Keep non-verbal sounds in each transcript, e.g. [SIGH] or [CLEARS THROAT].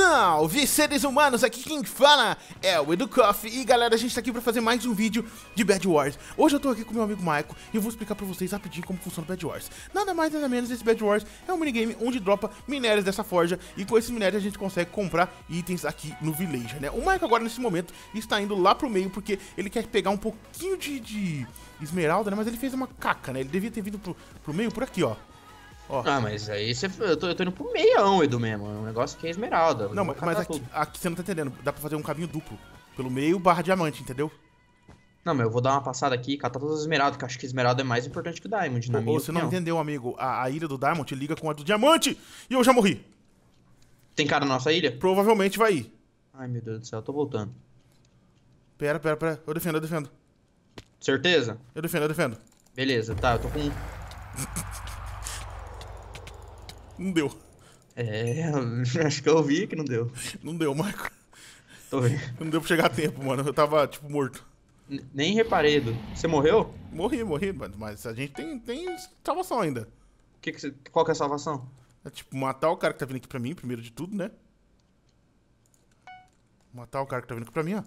Salve seres humanos, aqui quem fala é o Educoff E galera, a gente tá aqui pra fazer mais um vídeo de Bad Wars Hoje eu tô aqui com meu amigo Maico e eu vou explicar pra vocês rapidinho como funciona o Bad Wars Nada mais nada menos, esse Bad Wars é um minigame onde dropa minérios dessa forja E com esses minérios a gente consegue comprar itens aqui no Villager, né? O Maico agora nesse momento está indo lá pro meio porque ele quer pegar um pouquinho de, de esmeralda, né? Mas ele fez uma caca, né? Ele devia ter vindo pro, pro meio por aqui, ó ah, mas aí você, eu, tô, eu tô indo pro meião, Edu, mesmo. É um negócio que é esmeralda. Não, mas, mas aqui, aqui, você não tá entendendo. Dá pra fazer um caminho duplo. Pelo meio barra diamante, entendeu? Não, mas eu vou dar uma passada aqui e catar todas as esmeraldas, que eu acho que esmeralda é mais importante que o Diamond, na Ou, minha Você opinião. não entendeu, amigo. A, a ilha do Diamond liga com a do diamante e eu já morri. Tem cara na nossa ilha? Provavelmente vai ir. Ai, meu Deus do céu, eu tô voltando. Pera, pera, pera. Eu defendo, eu defendo. Certeza? Eu defendo, eu defendo. Beleza, tá, eu tô com... [LAUGHS] Não deu. É, [LAUGHS] acho que eu ouvi que não deu. Não deu, Marco. Tô vendo. Não deu pra chegar a tempo, mano. Eu tava, tipo, morto. N nem reparei, Edu. Você morreu? Morri, morri, mano. Mas a gente tem, tem salvação ainda. Que que cê, qual que é a salvação? É, tipo, matar o cara que tá vindo aqui pra mim, primeiro de tudo, né? Matar o cara que tá vindo aqui pra mim, ó.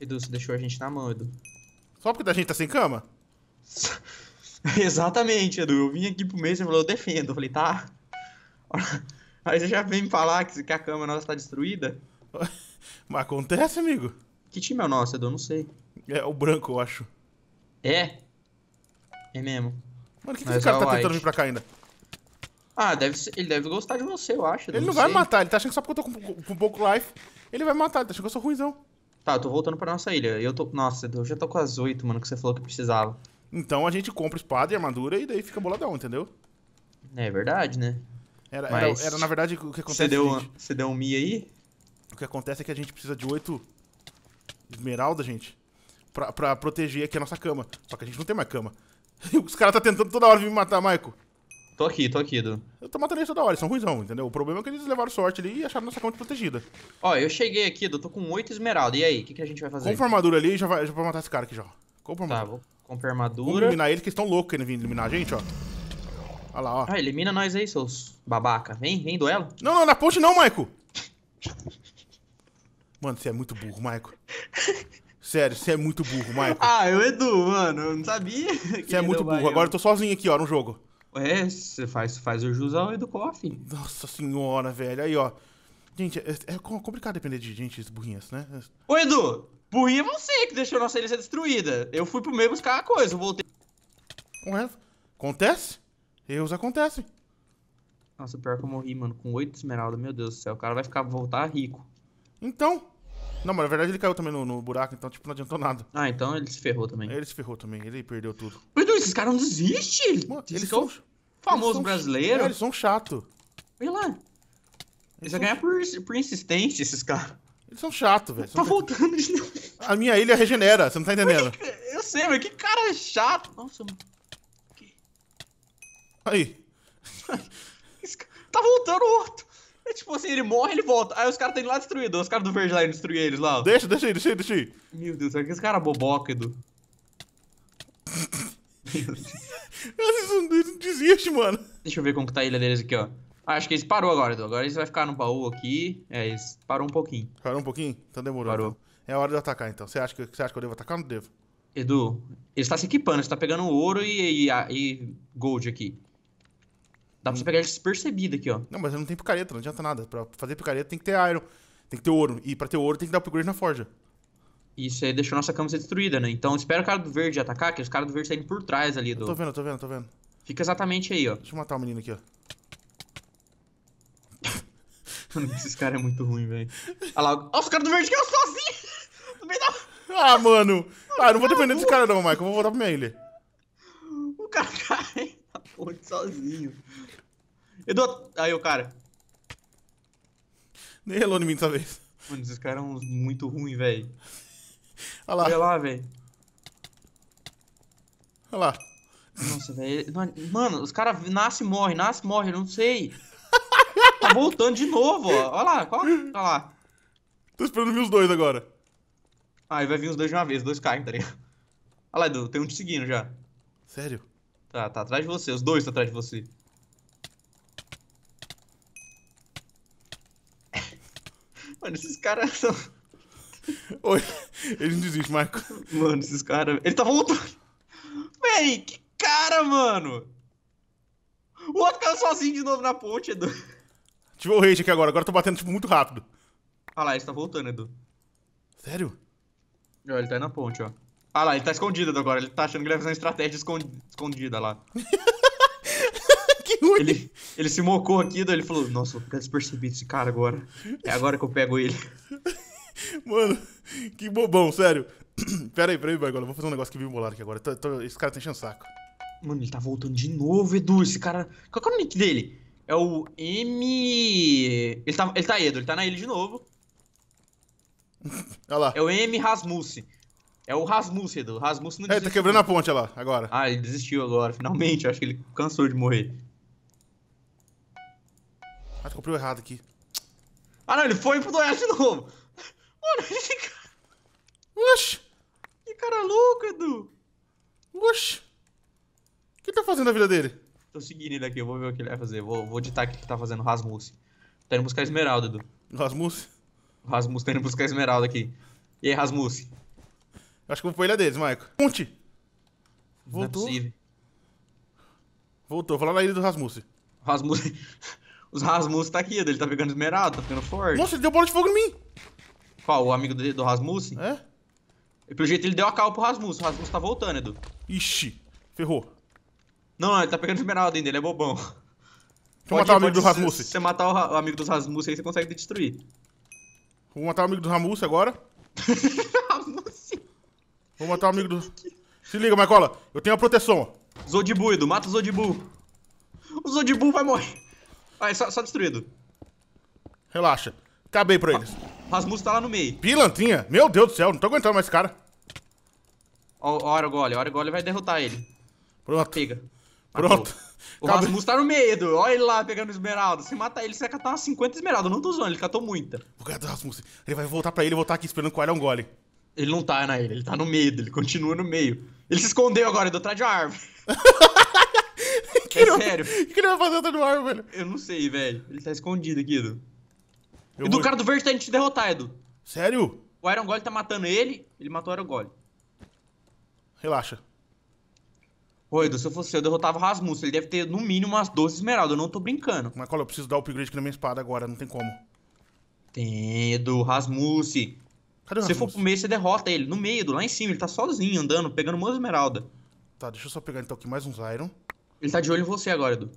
Edu, você deixou a gente na mão, Edu. Só porque a gente tá sem cama? [LAUGHS] Exatamente, Edu. Eu vim aqui pro mês e falou, eu defendo. Eu falei, tá. [LAUGHS] Aí você já vem me falar que, que a cama nossa tá destruída? [LAUGHS] Mas acontece, amigo. Que time é o nosso, Edu? Não sei. É o branco, eu acho. É? É mesmo. Mano, o que, que esse cara é tá tentando vir pra cá ainda? Ah, deve ser, ele deve gostar de você, eu acho. Ele não, não vai me matar, ele tá achando que só porque eu tô com, com pouco life, ele vai matar, ele tá achando que eu sou ruimzão. Tá, eu tô voltando pra nossa ilha. Eu tô. Nossa, eu já tô com as oito, mano, que você falou que precisava. Então a gente compra espada e armadura e daí fica boladão, entendeu? É verdade, né? Era, Mas... era, era, na verdade, o que acontece... Você é deu, gente, você deu um mi aí? O que acontece é que a gente precisa de oito esmeralda, gente, pra, pra proteger aqui a nossa cama. Só que a gente não tem mais cama. [LAUGHS] Os caras tá tentando toda hora vir me matar, Maico. Tô aqui, tô aqui, Du. Eu tô matando eles toda hora, eles são ruizão, entendeu? O problema é que eles levaram sorte ali e acharam nossa cama protegida. Ó, eu cheguei aqui, Du, tô com oito esmeralda. E aí, o que, que a gente vai fazer? Compra armadura ali e já vai já vou matar esse cara aqui já. Compra tá, armadura. Tá, vou comprar armadura. Vamos eliminar eles, que eles tão loucos querendo vir eliminar a gente, ó. Olha lá, ó. Ah, elimina nós aí, seus babaca. Vem, vem, duelo. Não, não, na ponte não, Maico. Mano, você é muito burro, Maico. Sério, você é muito burro, Maico. Ah, eu Edu, mano. Eu não sabia. [LAUGHS] Você é muito burro. Agora eu tô sozinho aqui, ó, no jogo. É, você faz, faz o jus ao Edu Coffin. Nossa senhora, velho. Aí, ó. Gente, é, é complicado depender de gente burrinhas, né? Ô, Edu! Burrinha é você que deixou nossa ilha ser destruída. Eu fui pro meio buscar a coisa, eu voltei. Ué, acontece? Erros acontecem. Nossa, pior que eu morri, mano, com oito esmeraldas. Meu Deus do céu, o cara vai ficar voltar rico. Então. Não, mas na verdade ele caiu também no, no buraco, então tipo, não adiantou nada. Ah, então ele se ferrou também. Ele se ferrou também, ele perdeu tudo. Meu Deus, esses caras não desistem! eles, eles é são famoso eles brasileiro. É, eles são chato. Olha lá. Eles, eles ganhar por, por insistência, esses caras. Eles são chato, velho. Tá voltando A minha ilha regenera, você não tá entendendo. Que... Eu sei, mas que cara chato. Nossa, mano. Aí. [LAUGHS] tá voltando o outro. É tipo assim, ele morre, ele volta. Aí os caras têm tá lá destruído. Os caras do verde lá destruir eles lá. Deixa, deixa aí, deixa aí, deixa aí. Meu Deus, será que esse cara é bobócido. Eles não, não desiste, mano. Deixa eu ver como que tá a ilha deles aqui, ó. Ah, acho que ele parou agora, Edu. Agora ele vai ficar no baú aqui. É, eles parou um pouquinho. Parou um pouquinho? Então demorou. Parou. Então. É a hora de atacar, então. Você acha que, você acha que eu devo atacar ou não devo? Edu, ele está se equipando. Ele está pegando ouro e, e, e gold aqui. Dá pra você pegar despercebido aqui, ó. Não, mas não tem picareta, não adianta nada. Pra fazer picareta tem que ter iron, tem que ter ouro. E pra ter ouro tem que dar upgrade na forja. Isso aí deixou nossa cama ser destruída, né? Então espera o cara do verde atacar, que os caras do verde saem por trás ali do. Eu tô vendo, tô vendo, tô vendo. Fica exatamente aí, ó. Deixa eu matar o menino aqui, ó. esses caras é muito ruim, velho. Olha lá, ó, os caras do verde que eu sozinho! Assim. [LAUGHS] ah, mano! Ah, eu não vou depender desse cara não, Michael. Eu vou voltar pro meio ele. O cara [LAUGHS] cai na ponte sozinho. Edu! Aí o cara. Nem relou em mim dessa vez. Mano, esses caras são muito ruins, velho. Olha lá. Olha lá, velho. Olha lá. Nossa, velho. É- Mano, os caras nascem e morrem, nascem e morrem, não sei. tá voltando de novo, ó. Olha lá, qual... olha lá. Tô esperando vir os dois agora. Aí ah, vai vir os dois de uma vez, os dois caem, tá ligado? Olha lá, Edu, tem um te seguindo já. Sério? Tá, tá atrás de você, os dois estão atrás de você. mano, esses caras [LAUGHS] são. Oi, ele não desiste, Marco. Mano, esses caras. Ele tá voltando. Véi, que cara, mano! O outro cara sozinho de novo na ponte, Edu. Ativou o rage aqui agora, agora eu tô batendo tipo, muito rápido. Ah lá, ele tá voltando, Edu. Sério? Ó, ele tá aí na ponte, ó. Ah lá, ele tá escondido agora, ele tá achando que ele vai fazer uma estratégia escondida lá. [LAUGHS] [LAUGHS] ele, ele. se mocou aqui, daí ele falou: Nossa, vou ficar despercebido esse cara agora. É agora que eu pego ele. [LAUGHS] Mano, que bobão, sério. [CLEARS THROAT] pera aí, pera aí, agora. Vou fazer um negócio que vive bolado aqui agora. Tô, tô, esse cara tá enchendo saco. Mano, ele tá voltando de novo, Edu. Esse cara. Qual que é o nick dele? É o M. Ele tá, ele tá Edo, ele tá na ilha de novo. [LAUGHS] olha lá. É o M Rasmussen. É o Rasmussen, Edu. Rasmussen não desistiu. É, ele tá quebrando a ponte, olha lá, agora. Ah, ele desistiu agora, finalmente. acho que ele cansou de morrer. Ah, tu comprou errado aqui. Ah, não, ele foi pro Oeste de novo. Mano, esse [LAUGHS] cara... Oxi. Que cara louco, Edu. Oxi. O que tá fazendo a vida dele? Tô seguindo ele aqui, eu vou ver o que ele vai fazer. Vou, vou ditar aqui o que tá fazendo o Rasmussen. Tá indo buscar esmeralda, Edu. Rasmussen? Rasmus Rasmussen tá indo buscar esmeralda aqui. E aí, Rasmussen? acho que eu vou pôr ele a deles, Maico. Ponte! Voltou. Não é possível. Voltou, vou lá na ilha do Rasmussen. Rasmussen. [LAUGHS] Os Rasmus tá aqui, ele tá pegando esmeralda, tá ficando forte. Nossa, ele deu bola de fogo em mim. Qual? O amigo do Rasmus? É. E pelo jeito ele deu a cal pro Rasmus. O Rasmus tá voltando, Edu. Ixi, ferrou. Não, ele tá pegando esmeralda ainda, ele é bobão. Vou matar ir, o amigo do Rasmus. Se você matar o, o amigo dos Rasmus aí, você consegue destruir. Vou matar o amigo do Rasmus agora. [LAUGHS] Vou matar o amigo do. Se liga, Marcola, eu tenho a proteção. Zodibu, Edu, mata o Zodibu. O Zodibu vai morrer. Ah, é só, só destruído. Relaxa. Acabei pra eles. Rasmus tá lá no meio. Pilantinha? Meu Deus do céu, não tô aguentando mais esse cara. Ó, o o Aragoli. O Aragoli vai derrotar ele. Pronto. Pega. Pronto. O Acabei. Rasmus tá no meio, Edu. Olha ele lá pegando esmeralda. Se matar ele, você vai catar umas 50 esmeraldas. Não tô zoando, ele catou muita. O cara do Rasmus, ele vai voltar pra ele, voltar tá aqui esperando que o Iron gole. Ele não tá na ilha, ele tá no meio, ele continua no meio. Ele se escondeu agora, Edu, atrás de uma árvore. [LAUGHS] que é sério. O que ele vai fazer dentro tá do ar, velho? Eu não sei, velho. Ele tá escondido aqui, Edu. Eu e do vou... cara do verde tá indo te derrotar, Edu. Sério? O Iron Golem tá matando ele, ele matou o Iron Golem. Relaxa. Ô, Edu, se eu fosse eu, eu derrotava o Rasmus. Ele deve ter, no mínimo, umas 12 esmeraldas. Eu não tô brincando. Mas, qual eu preciso dar o upgrade aqui na minha espada agora. Não tem como. Tem, Edu. Rasmussen. Cadê o Se for pro meio, você derrota ele. No meio, Edu, lá em cima. Ele tá sozinho, andando, pegando uma esmeralda. Tá, deixa eu só pegar, então, aqui mais uns Iron. Ele tá de olho em você agora, Edu.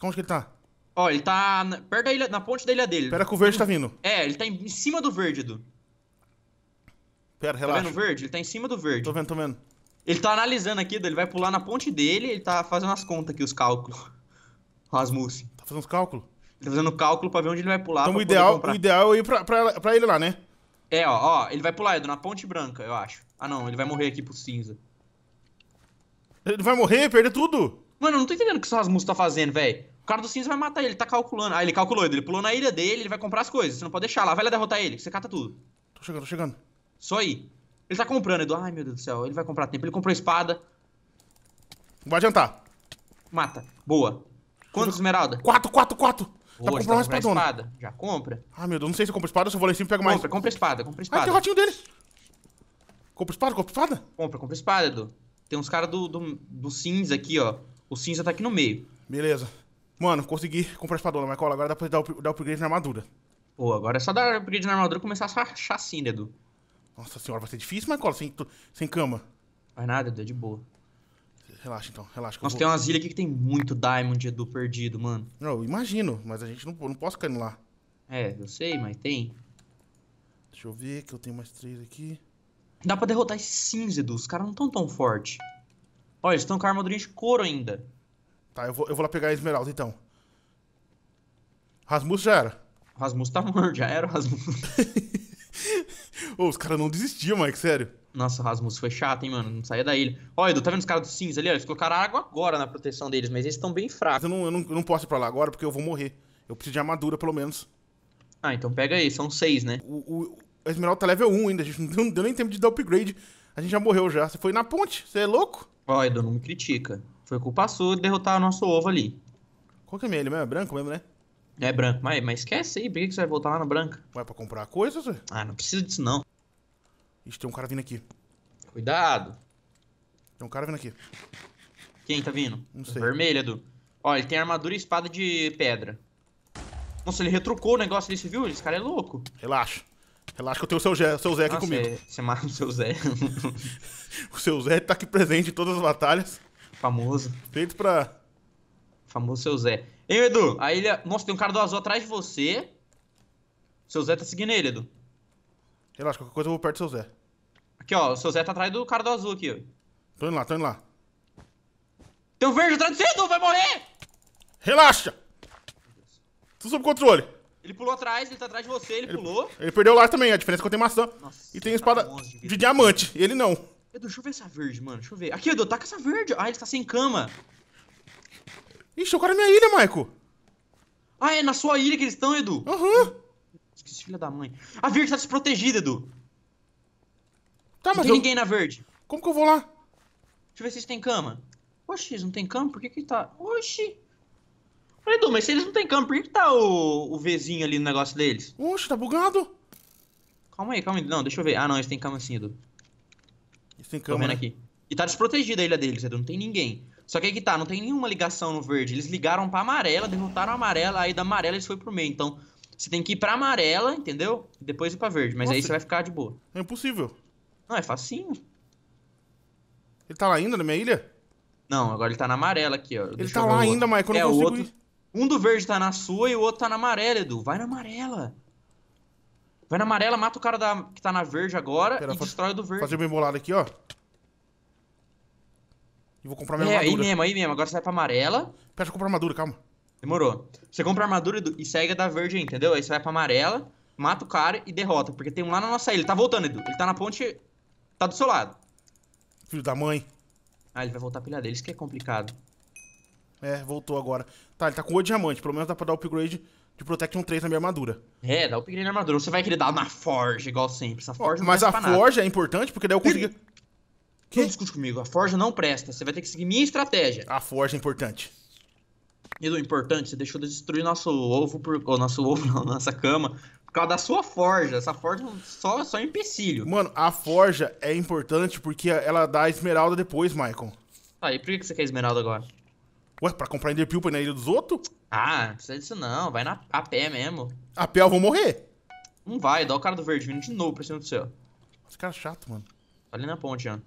Como que ele tá? Ó, ele tá na, perto da ilha, na ponte da ilha dele. Pera que o verde tá vindo. É, ele tá em, cima do verde, Edu. Pera, tá relaxa. Tá vendo o verde? Ele tá em cima do verde. Tô vendo, tô vendo. Ele tá analisando aqui, Edu. Ele vai pular na ponte dele, ele tá fazendo as contas aqui, os cálculos. Rasmussen. [LAUGHS] Tá fazendo os cálculos? Ele tá fazendo cálculo pra ver onde ele vai pular. Então o ideal, o ideal é ir pra, pra, pra ele lá, né? É, ó, ó, ele vai pular, Edu, na ponte branca, eu acho. Ah não, ele vai morrer aqui pro cinza. Ele vai morrer, perder tudo. Mano, eu não tô entendendo o que o Rasmussen tá fazendo, velho. O cara do cinza vai matar ele, Ele tá calculando. Ah, ele calculou, ele pulou na ilha dele, ele vai comprar as coisas. Você não pode deixar lá, vai lá derrotar ele, você cata tudo. Tô chegando, tô chegando. Só aí. Ele tá comprando, Edu. Ai, meu Deus do céu, ele vai comprar tempo. Ele comprou espada. Vai adiantar. Mata. Boa. Quantas esmeralda? Quatro, quatro, quatro. Boa, comprando então pra comprar uma espadona. Espada. Já compra. Ah, meu Deus, não sei se eu compro espada, se eu vou lá em cima e pego mais. Compra, compra espada, compra espada. Ah, tem o ratinho dele. Compra espada, compra espada? Compra, compra espada, Edu. Tem uns caras do, do, do, cinza aqui, ó. O cinza tá aqui no meio. Beleza. Mano, consegui comprar a espadona, cola Agora dá pra dar, dar upgrade na armadura. Pô, agora é só dar upgrade na armadura e começar a assim, Edu. Nossa senhora, vai ser difícil, cola sem, sem cama. Vai nada, Edu, é de boa. Relaxa então, relaxa. Nossa, vou... tem umas ilhas aqui que tem muito Diamond, Edu, perdido, mano. Não, imagino, mas a gente não, não posso cair lá. É, eu sei, mas tem. Deixa eu ver que eu tenho mais três aqui. Dá pra derrotar esses Edu. Os caras não estão tão forte. Olha, eles estão com a armadura de couro ainda. Tá, eu vou, eu vou lá pegar a esmeralda então. Rasmus já era. O Rasmus tá [LAUGHS] morto, já era o Rasmus. [LAUGHS] os caras não desistiam, Mike, sério. Nossa, o Rasmus foi chato, hein, mano. Não saía da ilha. Olha, Edu, tá vendo os caras do cinza ali? Eles colocaram água agora na proteção deles, mas eles estão bem fracos. Eu não, eu, não, eu não posso ir pra lá agora porque eu vou morrer. Eu preciso de armadura, pelo menos. Ah, então pega aí, são seis, né? o, a Esmeralda tá level 1 ainda, a gente não deu, nem tempo de dar upgrade. A gente já morreu já. Você foi na ponte? Você é louco? Ó, Edu, não me critica. Foi culpa sua de derrotar o nosso ovo ali. Qual que é ele mesmo? É branco mesmo, né? É branco, mas, mas esquece aí, por que, que você vai voltar lá no branco? Ué, pra comprar coisa, você? Ah, não precisa disso não. Ixi, tem um cara vindo aqui. Cuidado. Tem um cara vindo aqui. Quem tá vindo? Não sei. Vermelho, Edu. Ó, ele tem armadura e espada de pedra. Nossa, ele retrucou o negócio ali, você viu? Esse cara é louco. Relaxa. Relaxa que eu tenho o seu, Zé, o seu Zé aqui Nossa, comigo. Você é mata o seu Zé. [LAUGHS] o seu Zé tá aqui presente em todas as batalhas. Famoso. Feito pra. Famoso seu Zé. Ei, Edu? a ilha Nossa, tem um cara do azul atrás de você. O seu Zé tá seguindo ele, Edu. Relaxa, qualquer coisa eu vou perto do seu Zé. Aqui, ó. O seu Zé tá atrás do cara do azul aqui, ó. Tô indo lá, tô indo lá. Tem um verde atrás de você, Edu! Vai morrer! Relaxa! Tô sob controle. Ele pulou atrás, ele tá atrás de você, ele, ele pulou. Ele perdeu o lar também, a diferença é que eu tenho maçã. Nossa, e tem tá espada de, de diamante, ele não. Edu, deixa eu ver essa verde, mano, deixa eu ver. Aqui, Edu, taca tá essa verde. Ah, ele tá sem cama. Ixi, o cara é minha ilha, Maico. Ah, é na sua ilha que eles estão, Edu. Aham. Uhum. Esqueci, filha da mãe. A verde tá desprotegida, Edu. Tá, mas não tem eu... ninguém na verde. Como que eu vou lá? Deixa eu ver se eles têm cama. Oxi, eles não tem cama? Por que que tá... Oxi... Falei, Edu, mas se eles não têm campo, por que tá o, o Vzinho ali no negócio deles? Oxe, tá bugado. Calma aí, calma aí. Não, deixa eu ver. Ah, não, eles têm cama sim, Edu. Eles têm cama, Tô vendo né? aqui. E tá desprotegida a ilha deles, Edu. Não tem ninguém. Só que aí que tá, não tem nenhuma ligação no verde. Eles ligaram pra amarela, derrotaram a amarela, aí da amarela eles foram pro meio. Então, você tem que ir pra amarela, entendeu? E depois ir pra verde. Mas Nossa, aí você vai ficar de boa. É impossível. Não, é facinho. Ele tá lá ainda na minha ilha? Não, agora ele tá na amarela aqui, ó. Ele Deixa tá lá ainda, mas quando é, eu consigo outro... ir. Um do verde tá na sua e o outro tá na amarela, Edu. Vai na amarela. Vai na amarela, mata o cara da, que tá na verde agora Pera, e faz, destrói o do verde. Fazer uma embolada aqui, ó. E vou comprar minha é, armadura. É, aí mesmo, aí mesmo. Agora você vai pra amarela. Pera, eu comprar armadura, calma. Demorou. Você compra a armadura Edu, e segue a da verde aí, entendeu? Aí você vai pra amarela, mata o cara e derrota. Porque tem um lá na nossa ilha. Ele tá voltando, Edu. Ele tá na ponte... Tá do seu lado. Filho da mãe. Ah, ele vai voltar pra ilha dele. Isso que é complicado. É, voltou agora. Tá, ele tá com o diamante. Pelo menos dá pra dar upgrade de Protection 3 na minha armadura. É, dá upgrade na armadura. Você vai querer dar na Forge, igual sempre. Essa Forge Mas a Forge é importante, porque daí eu consigo... Que? Não discute comigo. A Forge não presta. Você vai ter que seguir minha estratégia. A Forge é importante. E importante, você deixou de destruir nosso ovo, por, ou nosso ovo, não, [LAUGHS] nossa cama, por causa da sua forja. Essa forja é só, só é empecilho. Mano, a forja é importante porque ela dá esmeralda depois, Michael. Tá, ah, e por que você quer esmeralda agora? Ué, pra comprar Ender Pupil na ilha dos outros? Ah, não precisa disso não. Vai na, a pé mesmo. A pé eu vou morrer? Não vai, dá o cara do verdinho de novo pra cima do céu. Esse cara é chato, mano. Tá ali na ponte, ó.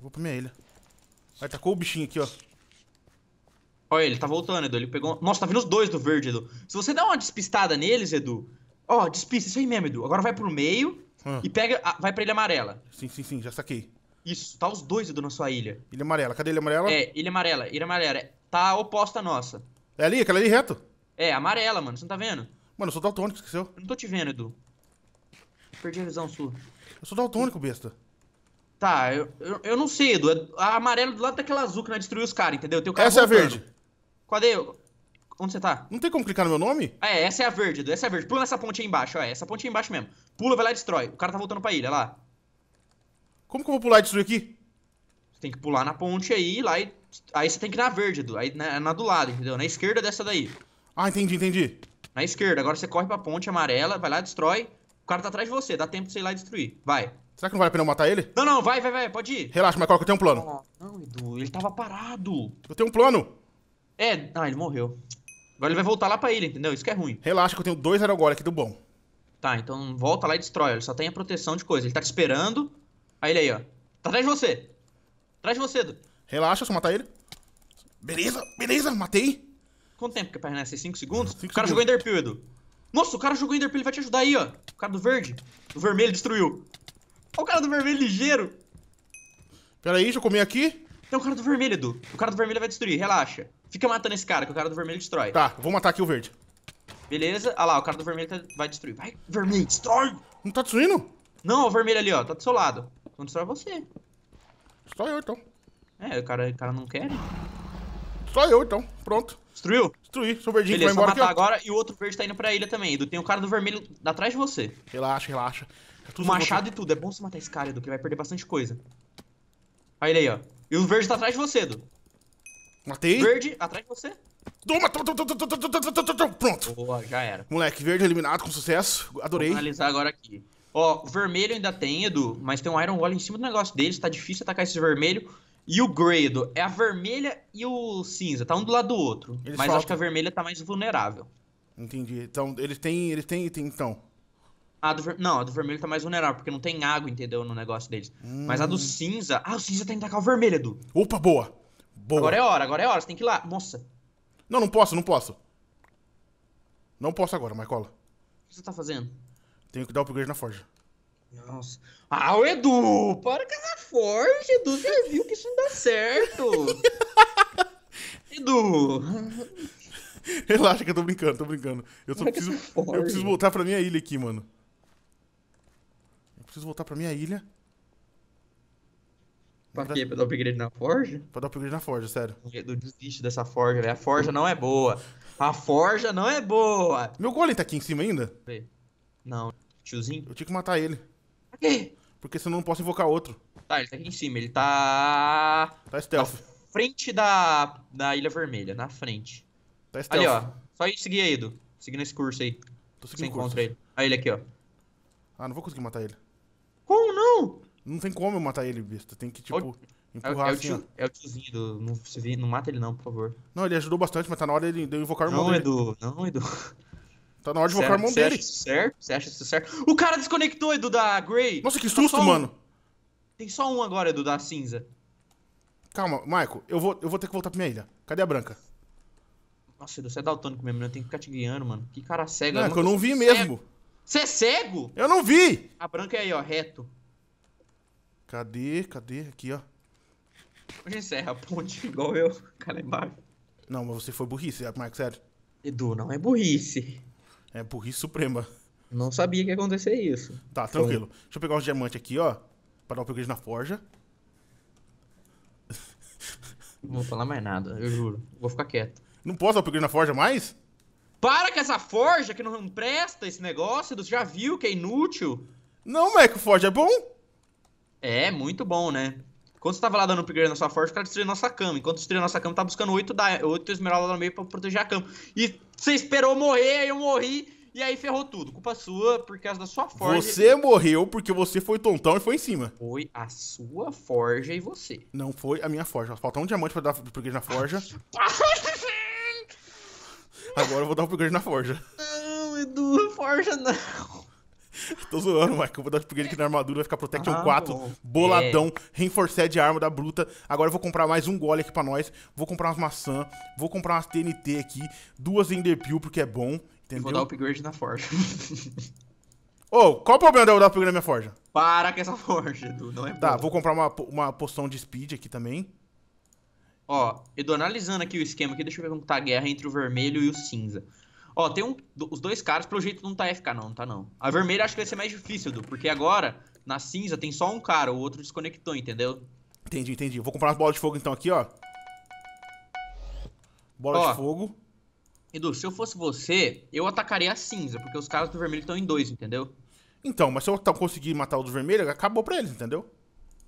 Vou pra minha ilha. Vai, tacou o bichinho aqui, ó. Olha, ele tá voltando, Edu. Ele pegou. Nossa, tá vindo os dois do verde, Edu. Se você dá uma despistada neles, Edu. Ó, despista, isso aí mesmo, Edu. Agora vai pro meio ah. e pega. A... Vai pra ilha amarela. Sim, sim, sim, já saquei. Isso, tá os dois do nossa ilha. Ilha amarela, cadê a ilha amarela? É, ilha amarela, ilha amarela. Tá oposta à nossa. É ali, aquela ali reto? É, amarela, mano, você não tá vendo? Mano, eu sou daltônico, esqueceu? Eu não tô te vendo, Edu. Perdi a visão sua. Eu sou daltônico, besta. Tá, eu, eu, eu não sei, Edu. A amarela do lado daquela azul que nós né, destruiu os caras, entendeu? Tem o cara Essa voltando. é a verde. Cadê? Eu? Onde você tá? Não tem como clicar no meu nome? É, essa é a verde, Edu. Essa é a verde. Pula nessa ponte aí embaixo, ó. É essa ponte aí embaixo mesmo. Pula, vai lá e destrói. O cara tá voltando pra ilha, lá. Como que eu vou pular disso aqui? Você tem que pular na ponte aí, lá e... Aí você tem que ir na verde, aí na, né, na do lado, entendeu? Na esquerda dessa daí. Ah, entendi, entendi. Na esquerda. Agora você corre pra ponte amarela, vai lá, destrói. O cara tá atrás de você, dá tempo de você ir lá e destruir. Vai. Será que não vale a pena eu matar ele? Não, não, vai, vai, vai, pode ir. Relaxa, mas qual que eu tenho um plano? Ah, não, Edu, ele tava parado. Eu tenho um plano. É, ah, ele morreu. Agora ele vai voltar lá pra ele, entendeu? Isso que é ruim. Relaxa que eu tenho dois aerogólicos aqui do bom. Tá, então volta lá e destrói. Ele só tem a proteção de coisa. Ele tá te esperando. Aí ele aí, ó. Tá atrás de você. Atrás de você, Edu. Relaxa, só matar ele. Beleza, beleza, matei. Quanto tempo que permanece? É assim? 5 segundos? o cara segundos. jogou Enderpeel, Edu. Nossa, o cara jogou Enderpeel, ele vai te ajudar aí, ó. O cara do verde. Do vermelho destruiu. Olha o cara do vermelho ligeiro. Pera aí, deixa eu comer aqui. Tem o cara do vermelho, Edu. O cara do vermelho vai destruir, relaxa. Fica matando esse cara, que o cara do vermelho destrói. Tá, vou matar aqui o verde. Beleza. Ah lá, o cara do vermelho tá, vai destruir. Vai, vermelho, destrói! Não tá destruindo? Não, o vermelho ali, ó. Tá do seu lado. Destrói é você. Só eu, então. É, o cara, o cara não quer. Né? Só eu, então. Pronto. Destruiu? Destruí. Sou verdinho, Beleza, vai embora só matar agora e o outro verde tá indo pra ilha também. Edu, tem o um cara do vermelho atrás de você. Relaxa, relaxa. É tudo machado e tudo. É bom você matar esse cara, Edu, que vai perder bastante coisa. Olha ele aí, ó. E o verde tá atrás de você, Edu. Matei. Verde, atrás de você. Toma, toma, toma, toma, toma, toma, toma, toma, pronto. Boa, já era. Moleque, verde eliminado com sucesso. Adorei. Vou analisar agora aqui. Ó, o vermelho ainda tem, Edu, mas tem um Iron Wall em cima do negócio deles, tá difícil atacar esse vermelho. E o Grado é a vermelha e o cinza, tá um do lado do outro. Eles mas faltam. acho que a vermelha tá mais vulnerável. Entendi. Então, eles têm, eles têm item, então. A do, ver... não, a do vermelho tá mais vulnerável, porque não tem água, entendeu, no negócio deles. Hum. Mas a do cinza... Ah, o cinza tem que tacar o vermelho, Edu. Opa, boa. Boa. Agora é hora, agora é hora, você tem que ir lá. Nossa. Não, não posso, não posso. Não posso agora, Marcola. O que você tá fazendo? Tenho que dar upgrade na forja. Nossa. Ah, o Edu! Para com essa forja, Edu. Já [LAUGHS] viu que isso não dá certo. Edu! [LAUGHS] Relaxa que eu tô brincando, tô brincando. Eu só preciso, eu preciso voltar pra minha ilha aqui, mano. Eu preciso voltar pra minha ilha. Pra quê? Pra dar upgrade na forja? Pra dar upgrade na forja, sério. Edu desiste dessa forja, velho. A forja não é boa. A forja não é boa. Meu golem tá aqui em cima ainda? Vê. Não, tiozinho. Eu tinha que matar ele. Por quê? Porque senão eu não posso invocar outro. Tá, ele tá aqui em cima, ele tá. Tá stealth. Na frente da, da Ilha Vermelha, na frente. Tá stealth. Ali, ó. Só ir seguir aí, Edu. Seguindo esse curso aí. Tô seguindo Você curso. ele. Aí ele aqui, ó. Ah, não vou conseguir matar ele. Como não? Não tem como eu matar ele, bicho. Tem que, tipo, é empurrar é, é assim. O tio, é o tiozinho do. Não, não mata ele, não, por favor. Não, ele ajudou bastante, mas tá na hora de eu invocar o irmão. Não, Edu, não, Edu. [LAUGHS] Tá na hora de invocar o irmão dele. Acha certo? Você acha isso certo? O cara desconectou, Edu, da Grey. Nossa, que tá susto, tá um. mano. Tem só um agora, Edu, da cinza. Calma, Michael, eu vou, eu vou ter que voltar pra minha ilha. Cadê a branca? Nossa, Edu, você é daltônico mesmo, né? Eu tenho que ficar te guiando, mano. Que cara cego. Não, é que eu não vi mesmo. Você é cego? Eu não vi! A branca é aí, ó, reto. Cadê? Cadê? Aqui, ó. Hoje encerra a ponte, [LAUGHS] igual eu, cara embaixo. Não, mas você foi burrice, é, Michael. sério. Edu, não é burrice. É burrice suprema. Não sabia que ia acontecer isso. Tá, tranquilo. Foi. Deixa eu pegar os diamantes aqui, ó. Pra dar o upgrade na forja. Não vou falar mais nada, eu juro. Vou ficar quieto. Não posso dar upgrade na forja mais? Para com essa forja que não presta esse negócio. Você já viu que é inútil? Não, Mac, o forja é bom. É, muito bom, né? Quando você tava lá dando upgrade na sua forja, o cara destruiu nossa cama. Enquanto destruiu nossa cama, tá buscando 8, da... oito esmeraldas no meio pra proteger a cama. E você esperou morrer, aí eu morri. E aí ferrou tudo. Culpa sua por causa da sua forja. Você morreu porque você foi tontão e foi em cima. Foi a sua forja e você. Não foi a minha forja. Faltou um diamante pra dar upgrade na forja. [LAUGHS] Agora eu vou dar upgrade na forja. Não, Edu, forja não. [LAUGHS] Tô zoando, Michael. Vou dar upgrade aqui na armadura, vai ficar Protection ah, 4, bom. boladão, é. Reinforced arma da bruta. Agora eu vou comprar mais um gole aqui pra nós. Vou comprar umas maçã, vou comprar umas TNT aqui, duas Enderpeel, porque é bom, entendeu? vou dar upgrade na forja. [LAUGHS] Ô, oh, qual o problema de eu dar upgrade na minha forja? Para com essa forja, Edu, não é Tá, vou comprar uma, uma poção de speed aqui também. Ó, Edu, analisando aqui o esquema aqui, deixa eu ver como tá a guerra entre o vermelho e o cinza. Ó, tem um, os dois caras, pelo jeito não tá FK não, não tá não. A vermelha acho que vai ser mais difícil, Du, porque agora, na cinza, tem só um cara, o outro desconectou, entendeu? Entendi, entendi. Vou comprar as bolas de fogo então aqui, ó. Bola ó, de fogo. Edu, se eu fosse você, eu atacaria a cinza, porque os caras do vermelho estão em dois, entendeu? Então, mas se eu conseguir matar o do vermelho, acabou pra eles, entendeu?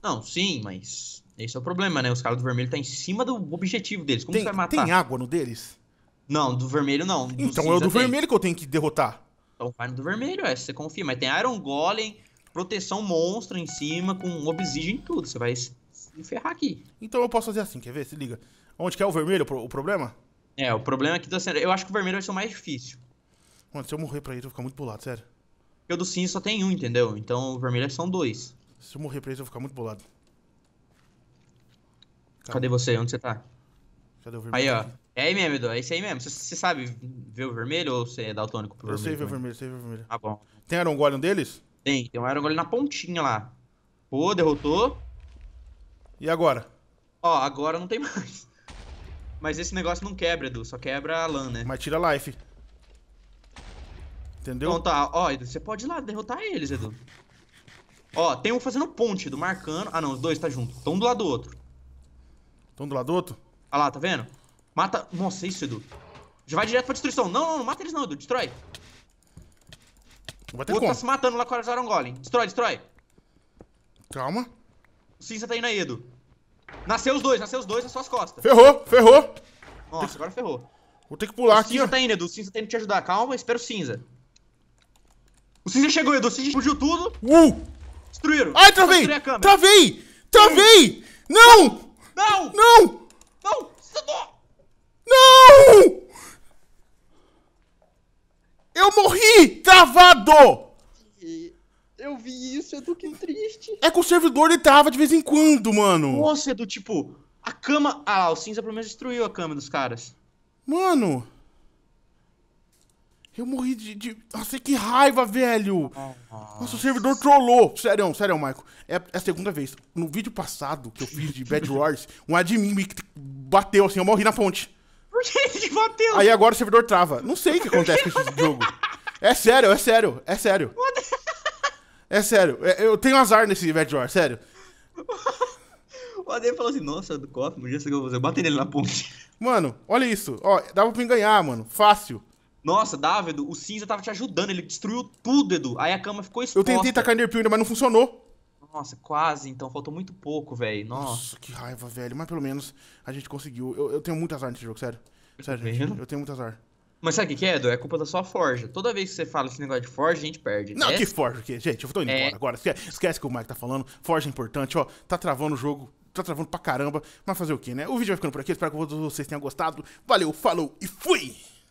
Não, sim, mas esse é o problema, né? Os caras do vermelho estão tá em cima do objetivo deles. Como tem, você vai matar? Tem água no deles? Não, do vermelho não. Do então é o do tem. vermelho que eu tenho que derrotar. Então vai no do vermelho, é, você confia. Mas tem Iron Golem, proteção monstro em cima, com obsidian e tudo. Você vai se ferrar aqui. Então eu posso fazer assim, quer ver? Se liga. Onde que é o vermelho o problema? É, o problema aqui da cena. Eu acho que o vermelho vai ser o mais difícil. Mano, se eu morrer pra ele, eu vou ficar muito bolado, sério. Porque o do cinza só tem um, entendeu? Então o vermelho é são dois. Se eu morrer pra ele, eu vou ficar muito bolado. Cadê você? Onde você tá? Cadê o vermelho? Aí, ó. É aí mesmo, Edu, é isso aí mesmo. Você sabe ver o vermelho ou você é daltônico pro eu vermelho? Eu sei ver o vermelho, sei ver o vermelho. Ah, bom. Tem Aaron deles? Tem, tem um Aaron na pontinha lá. Pô, derrotou. E agora? Ó, agora não tem [LAUGHS] mais. Mas esse negócio não quebra, Edu, só quebra a lã, né? Mas tira life. Entendeu? Então tá, ó, Edu, você pode ir lá derrotar eles, Edu. Ó, tem um fazendo ponte, Edu, marcando. Ah não, os dois tá junto. Tão um do lado do outro. Tão um do lado do outro? Ah lá, tá vendo? Mata... Nossa, isso, Edu. Já vai direto pra destruição. Não, não, não mata eles não, Edu. Destrói. O outro como? tá se matando lá com a Iron Golem. Destrói, destrói. Calma. O cinza tá indo aí, Edu. Nasceu os dois, nasceu os dois nas suas costas. Ferrou, ferrou. Nossa, agora ferrou. Vou ter que pular o aqui, cinza ó. cinza tá indo, Edu. O cinza tá indo te ajudar. Calma, espera o cinza. O cinza chegou, Edu. O cinza explodiu tudo. Uh! Destruíram. Ai, travei! Travei! Travei! Não! Não! Não! Não! Não! Eu morri travado! Eu vi isso, Edu, que triste. É que o servidor ele trava de vez em quando, mano. Nossa, Edu, do tipo, a cama. Ah, o cinza pelo menos destruiu a cama dos caras. Mano. Eu morri de. de... Nossa, que raiva, velho! Nossa, Nossa o servidor trollou. Sério, sério, Michael. É, é a segunda vez. No vídeo passado que eu fiz de Bad Wars, um admin me bateu assim, eu morri na ponte. Por que ele bateu? Aí agora o servidor trava. Não sei o que acontece com esse jogo. É sério, é sério, é sério. É sério, é, eu tenho azar nesse Red War, sério. O AD falou assim, nossa, do cofre, um dia você eu bati nele na ponte. Mano, olha isso. Ó, dava pra mim ganhar, mano. Fácil. Nossa, Dávido, o cinza tava te ajudando, ele destruiu tudo, Edu. Aí a cama ficou exposta. Eu tentei tacar Enderpeel ainda, mas não funcionou. Nossa, quase, então faltou muito pouco, velho. Nossa. Nossa, que raiva, velho. Mas pelo menos a gente conseguiu. Eu, eu tenho muito azar nesse jogo, sério. Sério, gente, eu tenho muito azar. Mas sabe o que, é, Edu? É culpa da sua forja. Toda vez que você fala esse negócio de forja, a gente perde. Não, é... que forja, quê? gente, eu tô indo é... embora agora. Esquece, o que o Mike tá falando. Forja é importante, ó. Tá travando o jogo, tá travando pra caramba. Mas fazer o quê, né? O vídeo vai ficando por aqui. Espero que todos vocês tenham gostado. Valeu, falou e fui!